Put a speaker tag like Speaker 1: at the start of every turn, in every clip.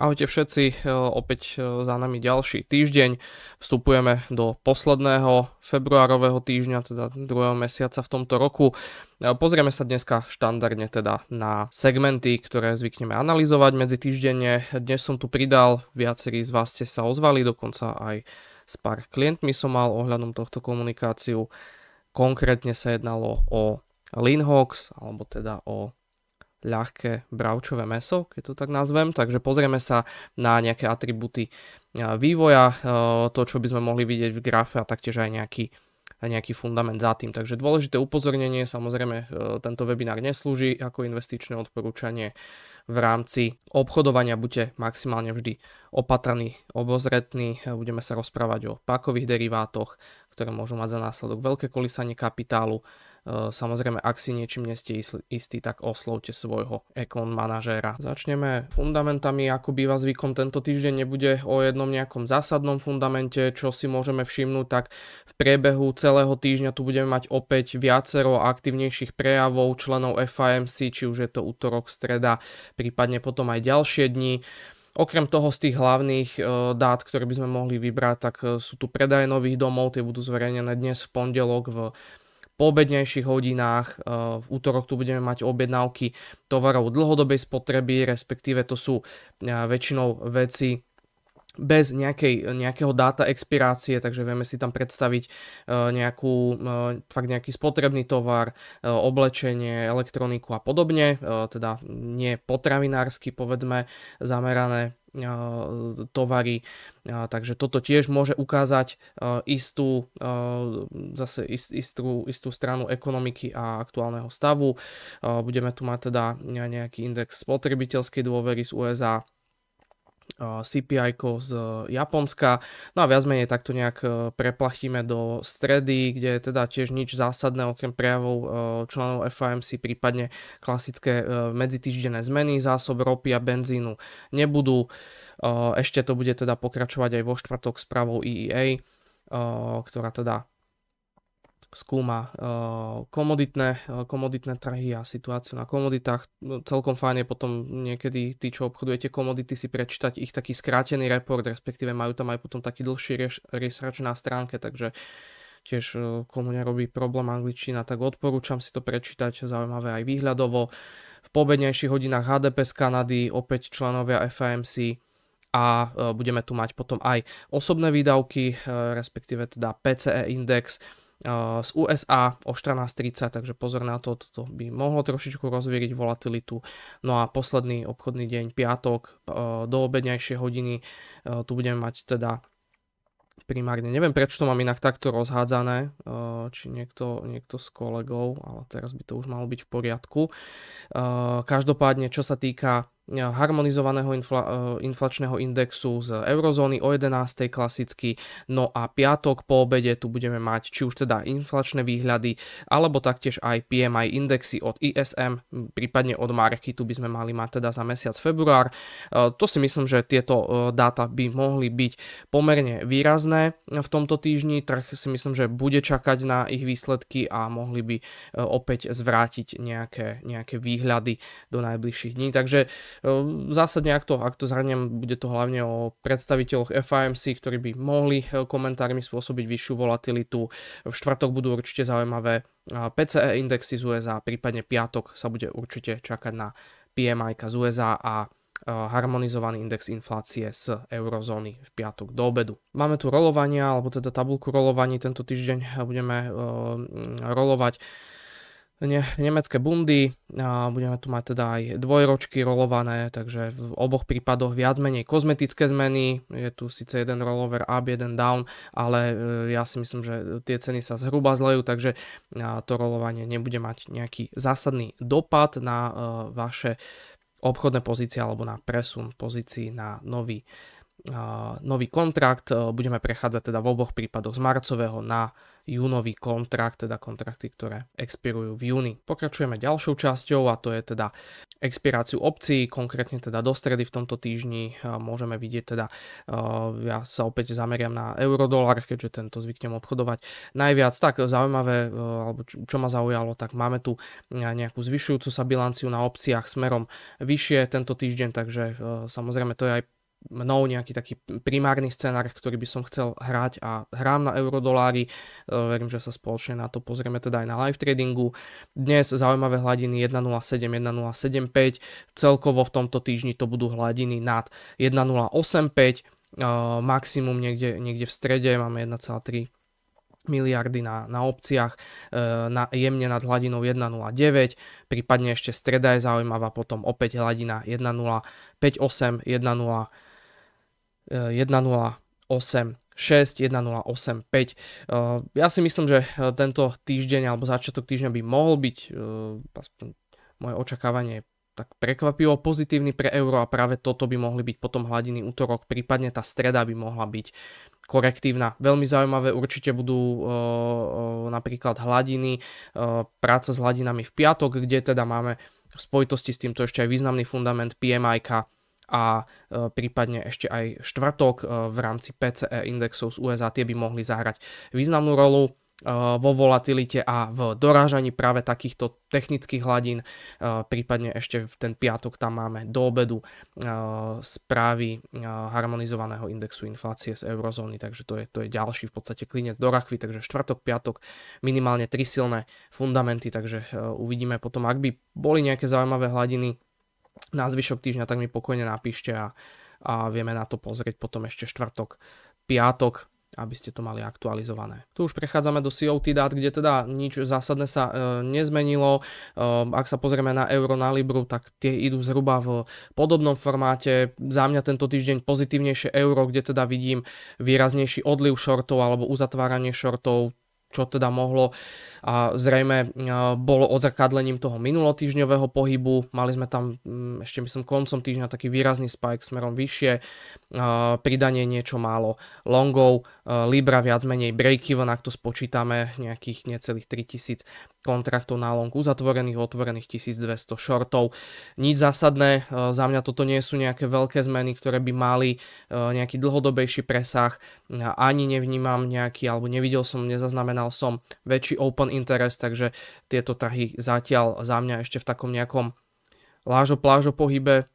Speaker 1: Ahojte všetci, e, opäť e, za nami ďalší týždeň. Vstupujeme do posledného februárového týždňa, teda druhého mesiaca v tomto roku. E, pozrieme sa dneska štandardne teda na segmenty, ktoré zvykneme analyzovať medzi týždenne. Dnes som tu pridal, viacerí z vás ste sa ozvali, dokonca aj s pár klientmi som mal ohľadom tohto komunikáciu. Konkrétne sa jednalo o Linhox, alebo teda o ľahké bravčové meso, keď to tak nazvem. Takže pozrieme sa na nejaké atributy vývoja, to, čo by sme mohli vidieť v grafe a taktiež aj nejaký nejaký fundament za tým. Takže dôležité upozornenie, samozrejme e, tento webinár neslúži ako investičné odporúčanie v rámci obchodovania, buďte maximálne vždy opatrní, obozretní, e, budeme sa rozprávať o pákových derivátoch, ktoré môžu mať za následok veľké kolísanie kapitálu, Eh, samozrejme, ak si niečím neste istí, tak oslovte svojho ekon manažéra. Začneme fundamentami, ako býva zvykom tento týždeň nebude o jednom nejakom zásadnom fundamente, čo si môžeme všimnúť, tak v priebehu celého týždňa tu budeme mať opäť viacero aktívnejších prejavov členov FIMC, či už je to útorok, streda, prípadne potom aj ďalšie dni. Okrem toho z tých hlavných eh, dát, ktoré by sme mohli vybrať, tak eh, sú tu predaje nových domov, tie budú zverejnené dnes v pondelok v po obednejších hodinách. Eh, v útorok tu budeme mať objednávky tovarov dlhodobej spotreby, respektíve to sú eh, väčšinou veci bez nejakej, nejakého dáta expirácie, takže vieme si tam predstaviť eh, nejakú, fakt nejaký spotrebný tovar, oblečenie, elektroniku a podobne, teda nie potravinársky povedzme zamerané tovary. Takže toto tiež môže ukázať istú, zase istú, istú stranu ekonomiky a aktuálneho stavu. Budeme tu mať teda nejaký index spotrebiteľskej dôvery z USA, CPI z Japonska. No a viac menej takto nejak e, preplachíme do stredy, kde je teda tiež nič zásadné okrem prejavov e, členov FOMC, prípadne klasické e, medzitýždenné zmeny zásob ropy a benzínu nebudú. Ešte to bude teda pokračovať aj vo štvrtok s pravou EEA, ktorá teda skúma eh, komoditné, eh, komoditné trhy a situáciu na komoditách. No, celkom fajn je potom niekedy tí, čo obchodujete komodity, si prečítať ich taký skrátený report, respektíve majú tam aj potom taký dlhší research na stránke, takže tiež eh, komu nerobí problém angličtina, tak odporúčam si to prečítať, zaujímavé aj výhľadovo. V pobednejších hodinách HDP z Kanady, opäť členovia FAMC, a budeme tu mať potom aj osobné výdavky, respektíve teda PCE index, z USA o 14.30, takže pozor na to, toto by mohlo trošičku rozvieriť volatilitu. No a posledný obchodný deň, piatok, e, do obedňajšie hodiny, e, tu budeme mať teda primárne, neviem prečo to mám inak takto rozhádzané, e, či niekto, niekto s kolegou, ale teraz by to už malo byť v poriadku. Každopádne, čo sa týka harmonizovaného infla, e, inflačného indexu z eurozóny o 11. klasicky. No a piatok po obede tu budeme mať či už teda inflačné výhľady, alebo taktiež aj PMI indexy od ISM, prípadne od Marky, tu by sme mali mať teda za mesiac február. E, to si myslím, že tieto e, dáta by mohli byť pomerne výrazné v tomto týždni. Trh si myslím, že bude čakať na ich výsledky a mohli by opäť zvrátiť nejaké, nejaké výhľady do najbližších dní. Takže Ehm, zásadne, ak to, ak to zhrniem, bude to hlavne o predstaviteľoch FIMC, ktorí by mohli e, komentármi spôsobiť vyššiu volatilitu. V štvrtok budú určite zaujímavé PCE indexy z USA, prípadne piatok sa bude určite čakať na PMI z USA a e, harmonizovaný index inflácie z eurozóny v piatok do obedu. Máme tu rolovania, alebo teda tabulku rolovaní, tento týždeň e, budeme rolovať ne, nemecké bundy a budeme tu mať teda aj dvojročky rolované, takže v oboch prípadoch viac menej kozmetické zmeny, je tu síce jeden rollover up, jeden down, ale e, ja si myslím, že tie ceny sa zhruba zlejú, takže to rolovanie nebude mať nejaký zásadný dopad na e, vaše obchodné pozície alebo na presun pozícií na nový, nový kontrakt. E, budeme prechádzať teda v oboch prípadoch z marcového na júnový kontrakt, teda kontrakty, ktoré expirujú v júni. Pokračujeme ďalšou časťou a to je teda expiráciu obcí, konkrétne teda do stredy v tomto týždni môžeme vidieť teda, ja sa opäť zameriam na eurodolár, keďže tento zvyknem obchodovať najviac. Tak zaujímavé, e, alebo čo ma zaujalo, tak máme tu e, nejakú zvyšujúcu sa bilanciu na opciách smerom vyššie tento týždeň, takže e, samozrejme to je aj mnou nejaký taký primárny scenár, ktorý by som chcel hrať a hrám na eurodolári. E, verím, že sa spoločne na to pozrieme teda aj na live tradingu. Dnes zaujímavé hladiny 1.07, 1.075. Celkovo v tomto týždni to budú hladiny nad 1.085. E, maximum niekde, niekde v strede máme 1,3 miliardy na, na obciach, e, na, jemne nad hladinou 1,09, prípadne ešte streda je zaujímavá, potom opäť hladina 1,058, 1,0 1086, 5. Eh, ja si myslím, že eh, tento týždeň alebo začiatok týždňa by mohol byť, eh, moje očakávanie tak prekvapivo pozitívny pre euro a práve toto by mohli byť potom hladiny útorok, prípadne tá streda by mohla byť korektívna. Veľmi zaujímavé určite budú napríklad hladiny, práca s hladinami v piatok, kde teda máme v spojitosti s týmto ešte aj významný fundament PMI-ka a e, prípadne ešte aj štvrtok e, v rámci PCE indexov z USA, tie by mohli zahrať významnú rolu e, vo volatilite a v dorážaní práve takýchto technických hladín, prípadne ešte v ten piatok tam máme do obedu správy harmonizovaného indexu inflácie z eurozóny, takže to je, to je ďalší v podstate klinec do rakvy, takže štvrtok, piatok minimálne tri silné fundamenty, takže uvidíme potom, ak by boli nejaké zaujímavé hladiny na zvyšok týždňa, tak mi pokojne napíšte a, a vieme na to pozrieť potom ešte štvrtok, piatok, aby ste to mali aktualizované. Tu už prechádzame do COT dát, kde teda nič zásadné sa e, nezmenilo. E, ak sa pozrieme na euro na Libru, tak tie idú zhruba v podobnom formáte. Za mňa tento týždeň pozitívnejšie euro, kde teda vidím výraznejší odliv šortov alebo uzatváranie šortov čo teda mohlo a zrejme bolo odzakadlením toho minulotýžňového pohybu. Mali sme tam mm, ešte myslím koncom týždňa taký výrazný spike smerom vyššie, pridanie niečo málo longov, Libra viac menej break-even, ak to spočítame nejakých necelých 3000 kontraktov na long uzatvorených, otvorených 1200 shortov. Nič zásadné, e, za mňa toto nie sú nejaké veľké zmeny, ktoré by mali e, nejaký dlhodobejší presah. Ani nevnímam nejaký, alebo nevidel som, nezaznamenal som väčší open interest, takže tieto trhy zatiaľ za mňa ešte v takom nejakom lážo plážo pohybe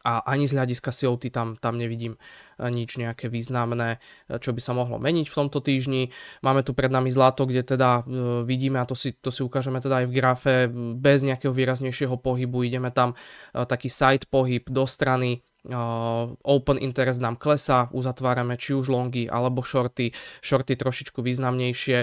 Speaker 1: a ani z hľadiska COT tam, tam nevidím eh, nič nejaké významné, eh, čo by sa mohlo meniť v tomto týždni. Máme tu pred nami zlato, kde teda eh, vidíme, a to si, to si ukážeme teda aj v grafe, bez nejakého výraznejšieho pohybu ideme tam taký side pohyb do strany, open interest nám klesá, uzatvárame či už longy alebo shorty, shorty trošičku významnejšie,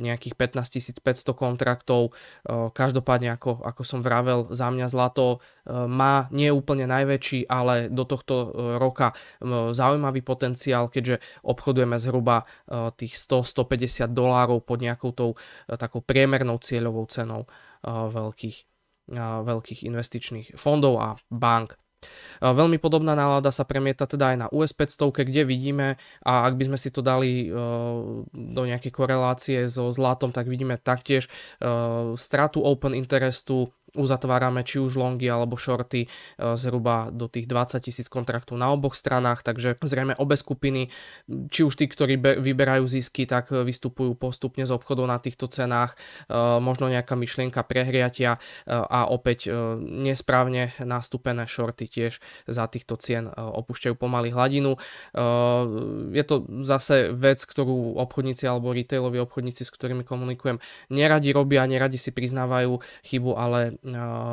Speaker 1: nejakých 15 500 kontraktov, každopádne ako, ako som vravel, za mňa zlato má nie úplne najväčší, ale do tohto roka zaujímavý potenciál, keďže obchodujeme zhruba tých 100-150 dolárov pod nejakou tou takou priemernou cieľovou cenou veľkých, veľkých investičných fondov a bank. Veľmi podobná nálada sa premieta teda aj na US 500, kde vidíme, a ak by sme si to dali e, do nejakej korelácie so zlatom, tak vidíme taktiež e, stratu open interestu uzatvárame či už longy alebo shorty e, zhruba do tých 20 tisíc kontraktov na oboch stranách, takže zrejme obe skupiny, či už tí, ktorí vyberajú zisky, tak e, vystupujú postupne z obchodov na týchto cenách, e, možno nejaká myšlienka prehriatia a opäť nesprávne nastúpené shorty tiež za týchto cien opúšťajú pomaly hladinu. Je to zase vec, ktorú obchodníci alebo retailoví obchodníci, s ktorými komunikujem, neradi robia, neradi si priznávajú chybu, ale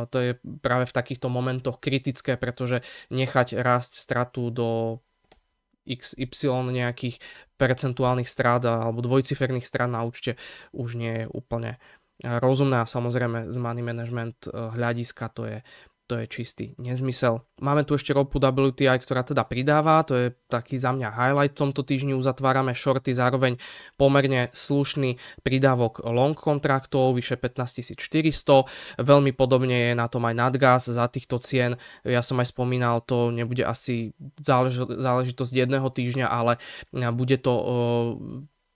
Speaker 1: to je práve v takýchto momentoch kritické, pretože nechať rásť stratu do XY nejakých percentuálnych strát alebo dvojciferných strán na účte už nie je úplne rozumné a samozrejme z money management e, hľadiska to je to je čistý nezmysel. Máme tu ešte ropu WTI, ktorá teda pridáva, to je taký za mňa highlight v tomto týždni, uzatvárame shorty, zároveň pomerne slušný pridávok long kontraktov, vyše 15 400, veľmi podobne je na tom aj nadgaz za týchto cien, ja som aj spomínal, to nebude asi zálež- záležitosť jedného týždňa, ale bude to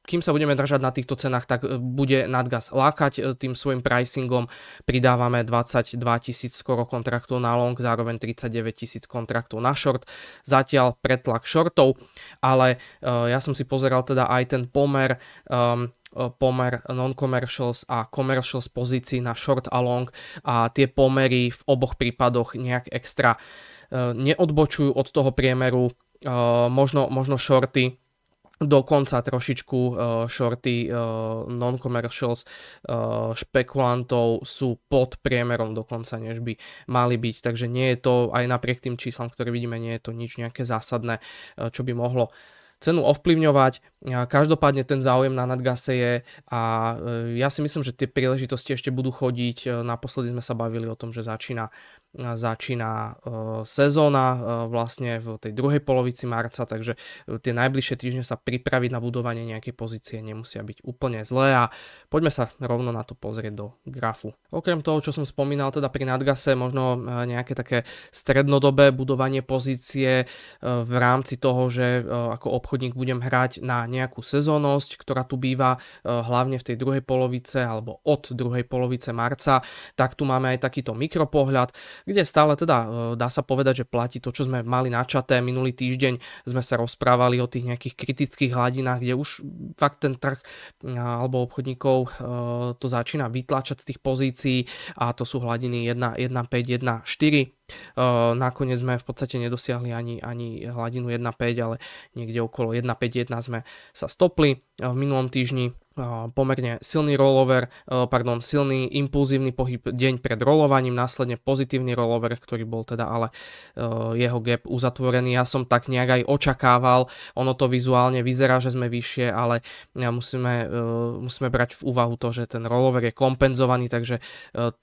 Speaker 1: kým sa budeme držať na týchto cenách, tak e, bude nadgaz lákať e, tým svojim pricingom. Pridávame 22 tisíc skoro kontraktov na long, zároveň 39 tisíc kontraktov na short. Zatiaľ pretlak shortov, ale e, ja som si pozeral teda aj ten pomer um, pomer non-commercials a commercials pozícií na short a long a tie pomery v oboch prípadoch nejak extra neodbočujú od toho priemeru, možno, možno shorty dokonca trošičku uh, shorty uh, non-commercials uh, špekulantov sú pod priemerom dokonca, než by mali byť. Takže nie je to, aj napriek tým číslam, ktoré vidíme, nie je to nič nejaké zásadné, uh, čo by mohlo cenu ovplyvňovať. Každopádne ten záujem na nadgase je a ja si myslím, že tie príležitosti ešte budú chodiť. Naposledy sme sa bavili o tom, že začína začína e, sezóna e, vlastne v tej druhej polovici marca, takže e, tie najbližšie týždne sa pripraviť na budovanie nejakej pozície nemusia byť úplne zlé a poďme sa rovno na to pozrieť do grafu. Okrem toho, čo som spomínal teda pri nadgase, možno nejaké také strednodobé budovanie pozície v rámci toho, že ako obchodník budem hrať na nejakú sezónnosť, ktorá tu býva hlavne v tej druhej polovice alebo od druhej polovice marca, tak tu máme aj takýto mikropohľad, kde stále teda e, dá sa povedať, že platí to, čo sme mali načaté. Minulý týždeň sme sa rozprávali o tých nejakých kritických hladinách, kde už fakt ten trh e, alebo obchodníkov e, to začína vytlačať z tých pozícií a to sú hladiny 1, 1, 5, 1, 4, nakoniec sme v podstate nedosiahli ani, ani hladinu 1.5, ale niekde okolo 1.5.1 sme sa stopli v minulom týždni pomerne silný rollover, e, pardon, silný impulzívny pohyb deň pred rolovaním, následne pozitívny rollover, ktorý bol teda ale e, jeho gap uzatvorený. Ja som tak nejak aj očakával, ono to vizuálne vyzerá, že sme vyššie, ale musíme, e, musíme brať v úvahu to, že ten rollover je kompenzovaný, takže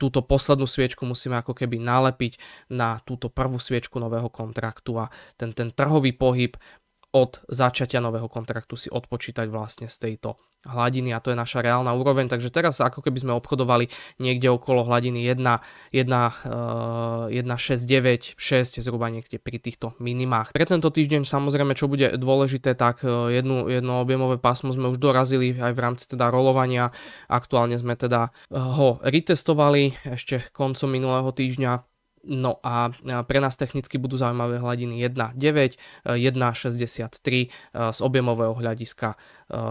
Speaker 1: túto poslednú sviečku musíme ako keby nalepiť na túto prvú sviečku nového kontraktu a ten, ten trhový pohyb od začiatia nového kontraktu si odpočítať vlastne z tejto hladiny a to je naša reálna úroveň, takže teraz ako keby sme obchodovali niekde okolo hladiny 1, 1, 1 6, 9, 6, zhruba niekde pri týchto minimách. Pre tento týždeň samozrejme, čo bude dôležité, tak eh, jednu, jedno objemové pásmo sme už dorazili aj v rámci teda rolovania, aktuálne sme teda eh, ho retestovali ešte koncom minulého týždňa No a pre nás technicky budú zaujímavé hladiny 1,9, 1,63 e, e, z objemového hľadiska e,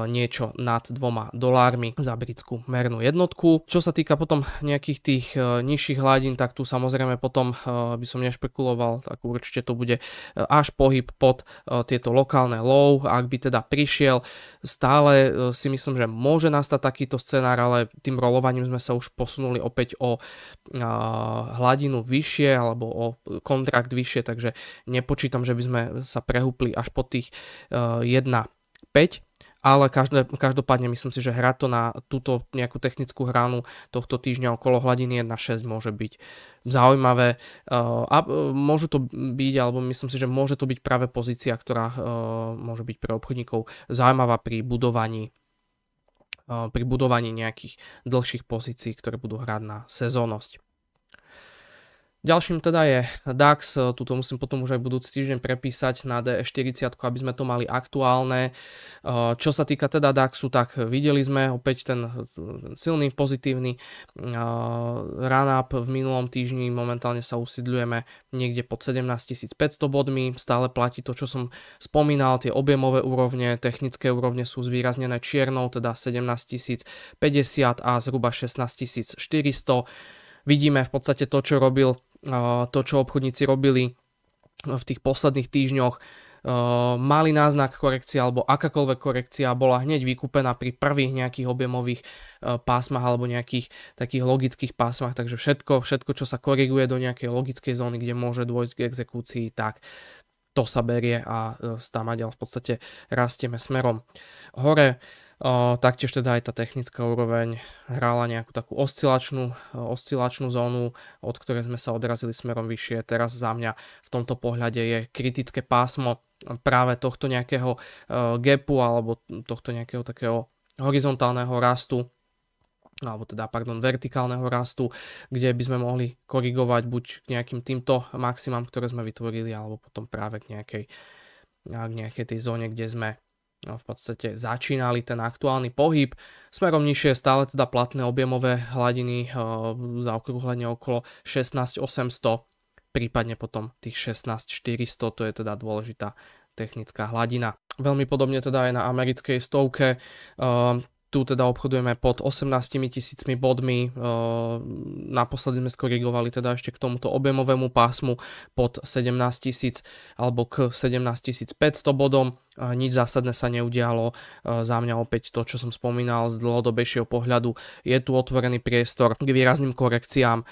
Speaker 1: niečo nad 2 dolármi za britskú mernú jednotku. Čo sa týka potom nejakých tých nižších hladín, tak tu samozrejme potom by som nešpekuloval, tak určite to bude až pohyb pod tieto lokálne low, ak by teda prišiel, stále si myslím, že môže nastať takýto scenár, ale tým rolovaním sme sa už posunuli opäť o hladinu vyššie vyššie alebo o kontrakt vyššie, takže nepočítam, že by sme sa prehúpli až po tých 1-5, eh, ale každopádne myslím si, že hra to na túto nejakú technickú hranu tohto týždňa okolo hladiny 1.6 môže byť eh, zaujímavé eh, a môžu to byť, alebo myslím si, že môže to byť práve pozícia, ktorá môže byť pre obchodníkov zaujímavá pri budovaní pri budovaní nejakých dlhších pozícií, ktoré budú hrať na sezónnosť. Ďalším teda je DAX, eh, tuto musím potom už aj budúci týždeň prepísať na DE40, aby sme to mali aktuálne. Eh, čo sa týka teda DAXu, tak videli sme opäť ten silný pozitívny eh, run-up v minulom týždni, momentálne sa usidľujeme niekde pod 17 500 bodmi, stále platí to, čo som spomínal, tie objemové úrovne, technické úrovne sú zvýraznené čiernou, teda 17 050 a zhruba 16 400. Vidíme v podstate to, čo robil to, čo obchodníci robili v tých posledných týždňoch, Malý náznak korekcie alebo akákoľvek korekcia bola hneď vykúpená pri prvých nejakých objemových pásmach alebo nejakých takých logických pásmach, takže všetko, všetko čo sa koriguje do nejakej logickej zóny, kde môže dôjsť k exekúcii, tak to sa berie a e, ďal v podstate rastieme smerom hore. Taktiež teda aj tá technická úroveň hrála nejakú takú oscilačnú, oscilačnú zónu, od ktorej sme sa odrazili smerom vyššie. Teraz za mňa v tomto pohľade je kritické pásmo práve tohto nejakého gapu alebo tohto nejakého takého horizontálneho rastu alebo teda, pardon, vertikálneho rastu, kde by sme mohli korigovať buď k nejakým týmto maximám, ktoré sme vytvorili, alebo potom práve k nejakej, k nejakej tej zóne, kde sme No, v podstate začínali ten aktuálny pohyb. Smerom nižšie stále teda platné objemové hladiny eh, za zaokrúhlenie okolo 16800, prípadne potom tých 16400, to je teda dôležitá technická hladina. Veľmi podobne teda aj na americkej stovke, eh, tu teda obchodujeme pod 18 tisícmi bodmi, eh, naposledy sme skorigovali teda ešte k tomuto objemovému pásmu pod 17 tisíc alebo k 17 500 bodom, nič zásadné sa neudialo. E, za mňa opäť to, čo som spomínal z dlhodobejšieho pohľadu, je tu otvorený priestor k výrazným korekciám. E,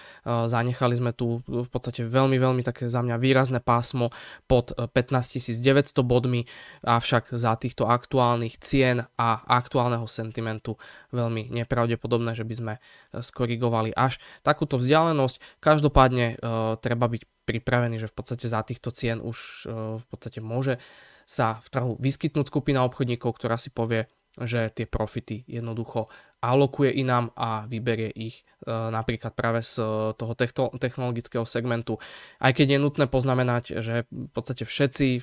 Speaker 1: zanechali sme tu v podstate veľmi, veľmi také za mňa výrazné pásmo pod 15 e, 900 bodmi, avšak za týchto aktuálnych cien a aktuálneho sentimentu veľmi nepravdepodobné, že by sme skorigovali až takúto vzdialenosť. Každopádne treba byť pripravený, že v podstate za týchto cien už v podstate môže sa v trhu vyskytnúť skupina obchodníkov, ktorá si povie, že tie profity jednoducho alokuje inám a vyberie ich e, napríklad práve z e, toho technologického segmentu. Aj keď je nutné poznamenať, že v podstate všetci,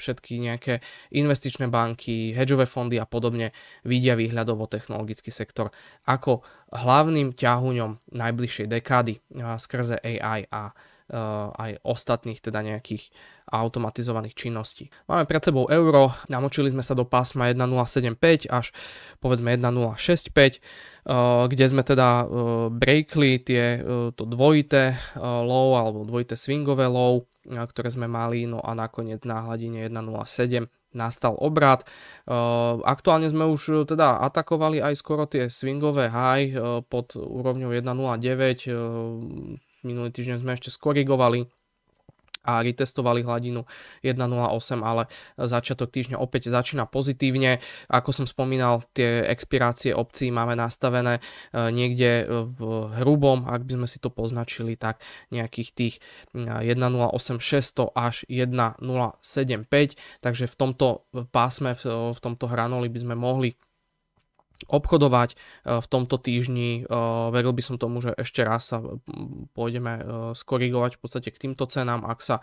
Speaker 1: všetky nejaké investičné banky, hedžové fondy a podobne vidia výhľadovo technologický sektor ako hlavným ťahuňom najbližšej dekády e, skrze AI a aj ostatných teda nejakých uh, a automatizovaných činností. Máme pred sebou euro, namočili sme sa do pásma 1.075 až povedzme 1.065, eh, kde sme teda eh, breakli tie, eh, to dvojité low alebo dvojité swingové low, ktoré sme mali, no a nakoniec na hladine 1.07 nastal obrad. Aktuálne sme už teda atakovali aj skoro tie swingové high pod úrovňou 1.09, minulý týždeň sme ešte skorigovali a retestovali hladinu 1.08, ale začiatok týždňa opäť začína pozitívne. Ako som spomínal, tie expirácie obcí máme nastavené e, niekde v hrubom, ak by sme si to poznačili, tak nejakých tých 1.08600 e, až 1.075, takže v tomto e, pásme, v tomto hranoli by sme mohli obchodovať eh, v tomto týždni. Eh, veril by som tomu, že ešte raz sa hm, pôjdeme eh, skorigovať v podstate k týmto cenám, ak sa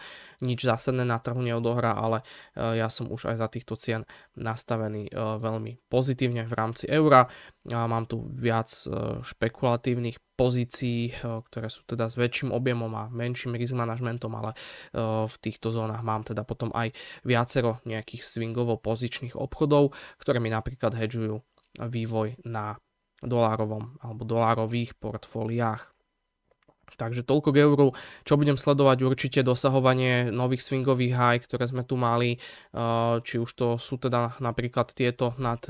Speaker 1: nič zásadné na trhu neodohrá, ale ja som už aj za týchto cien nastavený veľmi pozitívne v rámci eura. Mám tu viac špekulatívnych pozícií, ktoré sú teda s väčším objemom a menším risk managementom, ale v týchto zónach mám teda potom aj viacero nejakých swingovo pozičných obchodov, ktoré mi napríklad hedžujú vývoj na dolárovom alebo dolárových portfóliách. Takže toľko k euru, čo budem sledovať určite dosahovanie nových swingových high, ktoré sme tu mali, eh, či už to sú teda napríklad tieto nad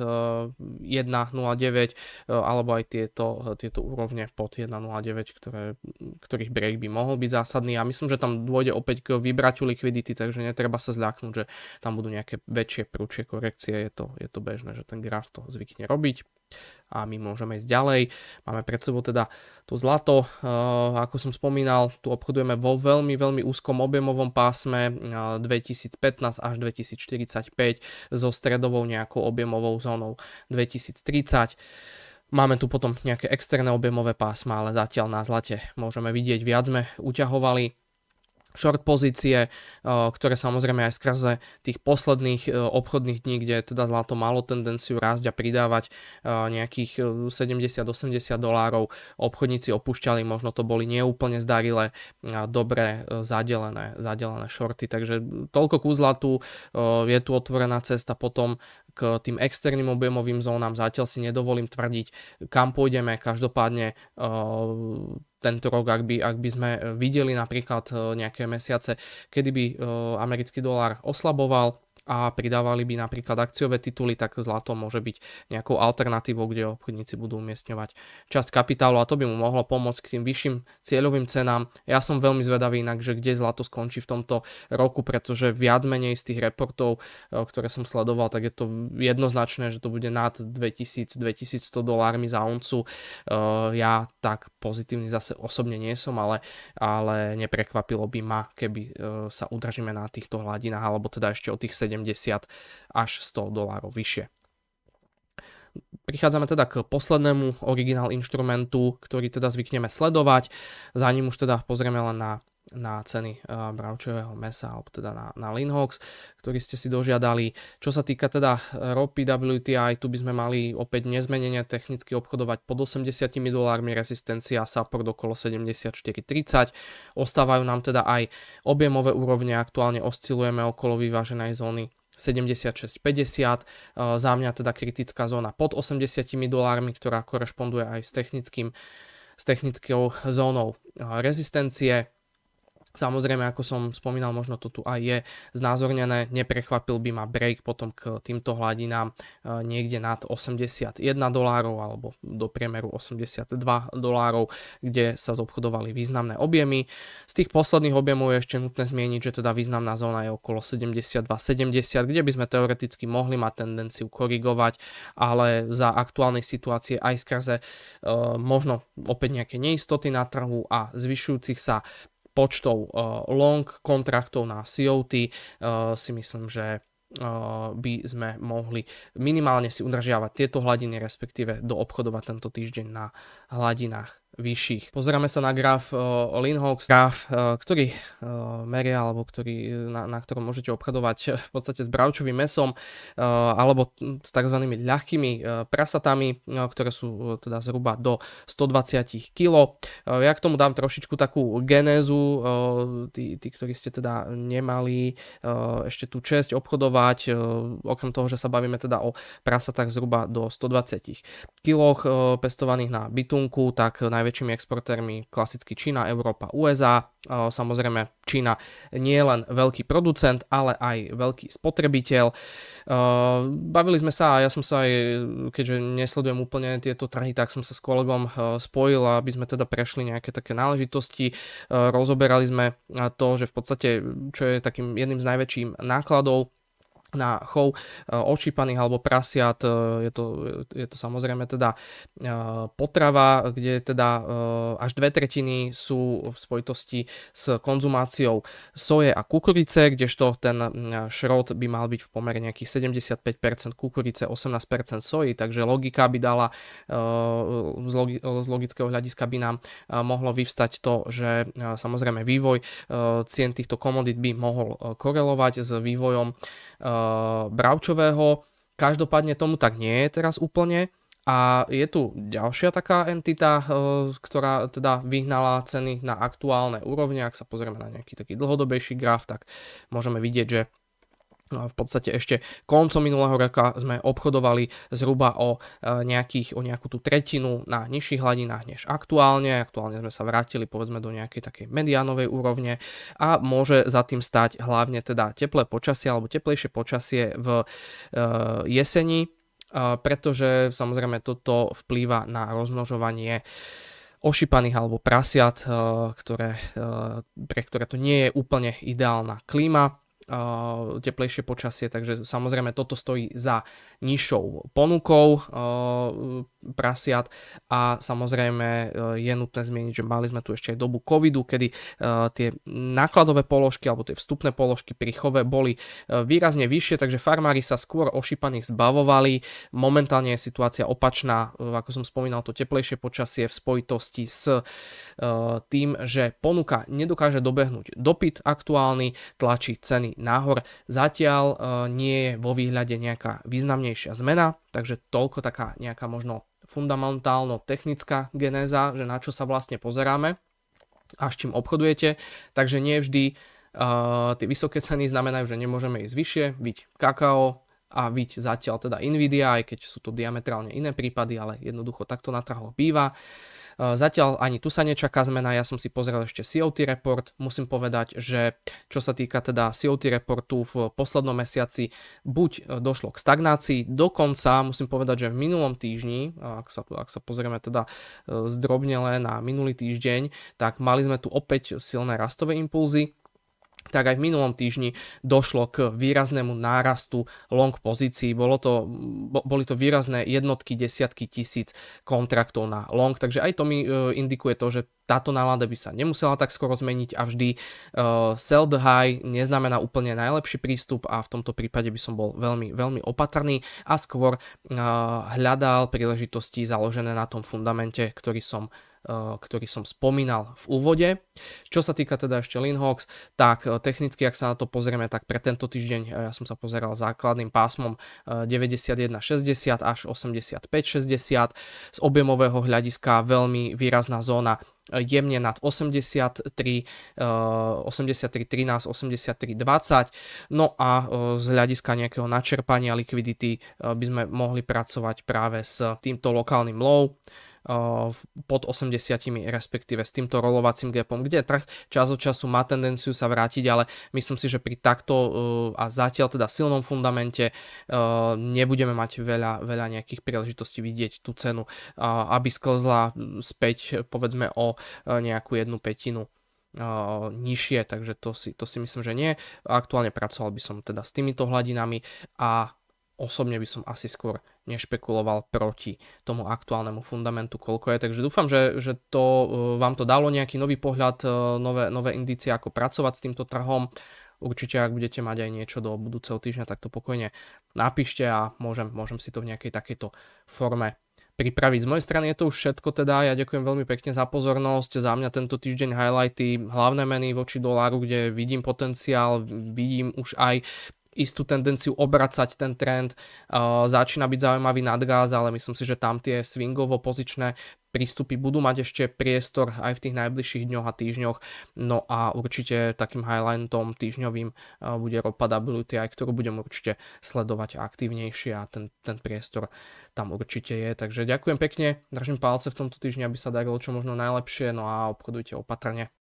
Speaker 1: 1,09 eh, eh, alebo aj tieto, tieto úrovne pod 1,09, ktoré, ktorých break by mohol byť zásadný a myslím, že tam dôjde opäť k vybraťu likvidity, takže netreba sa zľaknúť, že tam budú nejaké väčšie prúčie korekcie, je to, je to bežné, že ten graf to zvykne robiť a my môžeme ísť ďalej. Máme pred sebou teda to zlato, eh, ako som spomínal, tu obchodujeme vo veľmi, veľmi úzkom objemovom pásme 2015 eh, až 2045 so stredovou nejakou objemovou zónou 2030. Máme tu potom nejaké externé objemové pásma, ale zatiaľ na zlate môžeme vidieť, viac sme uťahovali short pozície, eh, ktoré samozrejme aj skrze tých posledných eh, obchodných dní, kde teda zlato malo tendenciu rásť a pridávať eh, nejakých 70-80 dolárov, obchodníci opúšťali, možno to boli neúplne zdarilé, dobre zadelené, zadelené shorty, takže toľko ku zlatu, je tu otvorená cesta potom k tým externým objemovým zónam zatiaľ si nedovolím tvrdiť, kam pôjdeme. Každopádne eh, tento rok, ak by, ak by sme videli napríklad eh, nejaké mesiace, kedy by eh, americký dolár oslaboval, a pridávali by napríklad akciové tituly, tak zlato môže byť nejakou alternatívou, kde obchodníci budú umiestňovať časť kapitálu a to by mu mohlo pomôcť k tým vyšším cieľovým cenám. Ja som veľmi zvedavý inak, že kde zlato skončí v tomto roku, pretože viac menej z tých reportov, ktoré som sledoval, tak je to jednoznačné, že to bude nad 2000-2100 dolármi za uncu. Ja tak pozitívny zase osobne nie som, ale, ale neprekvapilo by ma, keby sa udržíme na týchto hladinách, alebo teda ešte o tých 7 70 až 100 dolárov vyššie. Prichádzame teda k poslednému originál inštrumentu, ktorý teda zvykneme sledovať. Za ním už teda pozrieme len na na ceny eh, bravčového mesa, alebo teda na, na Linhox, ktorý ste si dožiadali. Čo sa týka teda eh, ropy WTI, tu by sme mali opäť nezmenenie technicky obchodovať pod 80 dolármi, rezistencia a support okolo 74,30. Ostávajú nám teda aj objemové úrovne, aktuálne oscilujeme okolo vyváženej zóny 76,50, eh, za mňa teda kritická zóna pod 80 dolármi, ktorá korešponduje aj s, technickým, s technickou zónou rezistencie. Samozrejme, ako som spomínal, možno to tu aj je znázornené, Neprechvapil by ma break potom k týmto hladinám e, niekde nad 81 dolárov alebo do priemeru 82 dolárov, kde sa zobchodovali významné objemy. Z tých posledných objemov je ešte nutné zmieniť, že teda významná zóna je okolo 72-70, kde by sme teoreticky mohli mať tendenciu korigovať, ale za aktuálnej situácie aj skrze e, možno opäť nejaké neistoty na trhu a zvyšujúcich sa počtov eh, long kontraktov na COT eh, si myslím, že eh, by sme mohli minimálne si udržiavať tieto hladiny, respektíve doobchodovať tento týždeň na hladinách vyšších. Pozeráme sa na graf eh, Linhox, graf, eh, ktorý eh, meria, alebo ktorý, na, na ktorom môžete obchodovať v podstate s bravčovým mesom alebo s tzv. ľahkými prasatami, ktoré sú teda zhruba do 120 kg. Ja k tomu dám trošičku takú genézu, tí, tí ktorí ste teda nemali ešte tú česť obchodovať, okrem toho, že sa bavíme teda o prasatách zhruba do 120 kg pestovaných na bitunku, tak naj najväčšími exportérmi klasicky Čína, Európa, USA. Samozrejme, Čína nie je len veľký producent, ale aj veľký spotrebiteľ. Bavili sme sa a ja som sa aj, keďže nesledujem úplne tieto trhy, tak som sa s kolegom spojil, aby sme teda prešli nejaké také náležitosti. Rozoberali sme to, že v podstate, čo je takým jedným z najväčších nákladov na chov e, očípaných alebo prasiat, e, je to, je to samozrejme teda e, potrava, kde teda až dve tretiny sú v spojitosti s konzumáciou soje a kukurice, kdežto ten šrot by mal byť v pomere nejakých 75% kukurice, 18% soji, takže logika by dala, z logického hľadiska by nám mohlo vyvstať to, že samozrejme vývoj cien týchto komodít by mohol korelovať s vývojom Eh, Bravčového. Každopádne tomu tak nie je teraz úplne. A je tu ďalšia taká entita, eh, ktorá teda vyhnala ceny na aktuálne úrovne. Ak sa pozrieme na nejaký taký dlhodobejší graf, tak môžeme vidieť, že No a v podstate ešte koncom minulého roka sme obchodovali zhruba o, e, nejakých, o nejakú tú tretinu na nižších hladinách než aktuálne. Aktuálne sme sa vrátili povedzme do nejakej takej mediánovej úrovne a môže za tým stať hlavne teda teplé počasie alebo teplejšie počasie v e, jeseni, e, pretože samozrejme toto vplýva na rozmnožovanie ošípaných alebo prasiat, ktoré, pre ktoré to nie je úplne ideálna klíma. Eh, teplejšie počasie, takže samozrejme toto stojí za nižšou ponukou. Eh, prasiat a samozrejme e, je nutné zmieniť, že mali sme tu ešte aj dobu covidu, kedy e, tie nákladové položky alebo tie vstupné položky pri chove boli e, výrazne vyššie, takže farmári sa skôr ošípaných zbavovali. Momentálne je situácia opačná, ako som spomínal, to teplejšie počasie v spojitosti s tým, že ponuka nedokáže dobehnúť dopyt aktuálny, tlačí ceny nahor. Zatiaľ nie je vo výhľade nejaká významnejšia zmena, takže toľko taká nejaká možno fundamentálno-technická genéza, že na čo sa vlastne pozeráme a s čím obchodujete, takže nie vždy uh, tie vysoké ceny znamenajú, že nemôžeme ísť vyššie, viď kakao a byť zatiaľ teda Nvidia, aj keď sú to diametrálne iné prípady, ale jednoducho takto na trhoch býva. Uh, Eh, zatiaľ ani tu sa nečaká zmena, ja som si pozrel ešte COT report, musím povedať, že čo sa týka teda COT reportu v poslednom mesiaci, buď eh, došlo k stagnácii, dokonca musím povedať, že v minulom týždni, ak sa, ak sa pozrieme teda eh, zdrobnele na minulý týždeň, tak mali sme tu opäť silné rastové impulzy, tak aj v minulom týždni došlo k výraznému nárastu long pozícií. Bolo to, boli to výrazné jednotky, desiatky tisíc kontraktov na long, takže aj to mi e, indikuje to, že táto nálada by sa nemusela tak skoro zmeniť a vždy uh, sell the high neznamená úplne najlepší prístup a v tomto prípade by som bol veľmi, veľmi opatrný a skôr uh, hľadal príležitosti založené na tom fundamente, ktorý som uh, Eh, ktorý som spomínal v úvode. Čo sa týka teda ešte Linhox, tak eh, technicky, ak sa na to pozrieme, tak pre tento týždeň eh, ja som sa pozeral základným pásmom 91,60 až 85,60. Z objemového hľadiska veľmi výrazná zóna jemne nad 83, 83,13, 83,20. No a z hľadiska nejakého načerpania likvidity by sme mohli pracovať práve s týmto lokálnym low pod 80, respektíve s týmto rolovacím gapom, kde trh čas od času má tendenciu sa vrátiť, ale myslím si, že pri takto a zatiaľ teda silnom fundamente nebudeme mať veľa, veľa nejakých príležitostí vidieť tú cenu, aby sklzla späť povedzme o nejakú jednu petinu nižšie, takže to si, to si myslím, že nie. Aktuálne pracoval by som teda s týmito hladinami a osobne by som asi skôr nešpekuloval proti tomu aktuálnemu fundamentu, koľko je. Takže dúfam, že, že to, e, vám to dalo nejaký nový pohľad, e, nové, nové indície, ako pracovať s týmto trhom. Určite, ak budete mať aj niečo do budúceho týždňa, tak to pokojne napíšte a môžem, môžem si to v nejakej takejto forme pripraviť. Z mojej strany je to už všetko teda, ja ďakujem veľmi pekne za pozornosť, za mňa tento týždeň highlighty, hlavné meny voči doláru, kde vidím potenciál, vidím už aj istú tendenciu obracať ten trend, začína byť zaujímavý nadgáz, ale myslím si, že tam tie swingovo pozičné prístupy budú mať ešte priestor aj v tých najbližších dňoch a týždňoch. No a určite takým highlightom týždňovým bude ropa WTI, ktorú budem určite sledovať aktívnejšie a ten, ten priestor tam určite je. Takže ďakujem pekne, držím palce v tomto týždni, aby sa darilo čo možno najlepšie, no a obchodujte opatrne.